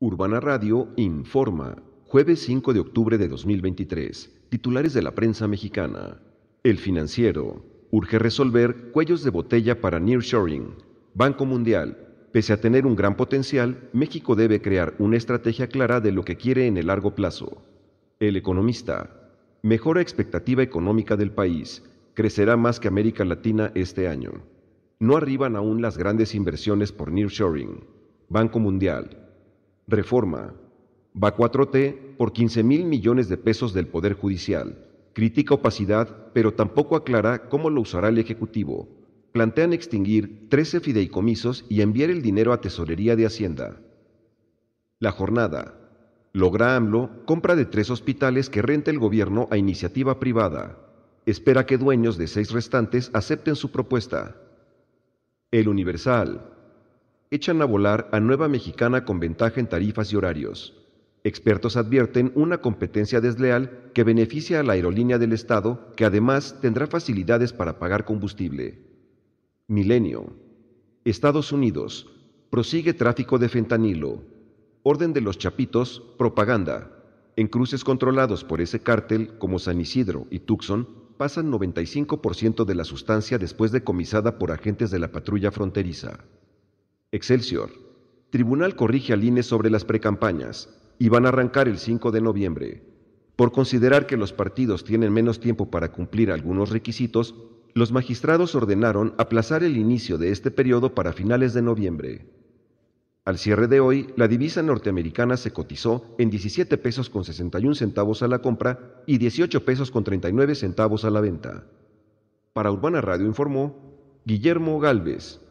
Urbana Radio informa, jueves 5 de octubre de 2023, titulares de la prensa mexicana. El financiero, urge resolver cuellos de botella para Nearshoring. Banco Mundial, pese a tener un gran potencial, México debe crear una estrategia clara de lo que quiere en el largo plazo. El economista, mejora expectativa económica del país, crecerá más que América Latina este año. No arriban aún las grandes inversiones por Nearshoring. Banco Mundial, Reforma. Va 4T por 15 mil millones de pesos del Poder Judicial. Critica opacidad, pero tampoco aclara cómo lo usará el Ejecutivo. Plantean extinguir 13 fideicomisos y enviar el dinero a Tesorería de Hacienda. La jornada. Logra AMLO compra de tres hospitales que renta el gobierno a iniciativa privada. Espera que dueños de seis restantes acepten su propuesta. El Universal echan a volar a Nueva Mexicana con ventaja en tarifas y horarios. Expertos advierten una competencia desleal que beneficia a la aerolínea del Estado, que además tendrá facilidades para pagar combustible. Milenio. Estados Unidos. Prosigue tráfico de fentanilo. Orden de los Chapitos, propaganda. En cruces controlados por ese cártel, como San Isidro y Tucson, pasan 95% de la sustancia después de comisada por agentes de la patrulla fronteriza. Excelsior. Tribunal corrige al INE sobre las precampañas y van a arrancar el 5 de noviembre. Por considerar que los partidos tienen menos tiempo para cumplir algunos requisitos, los magistrados ordenaron aplazar el inicio de este periodo para finales de noviembre. Al cierre de hoy, la divisa norteamericana se cotizó en 17 pesos con 61 centavos a la compra y 18 pesos con 39 centavos a la venta. Para Urbana Radio informó Guillermo Galvez.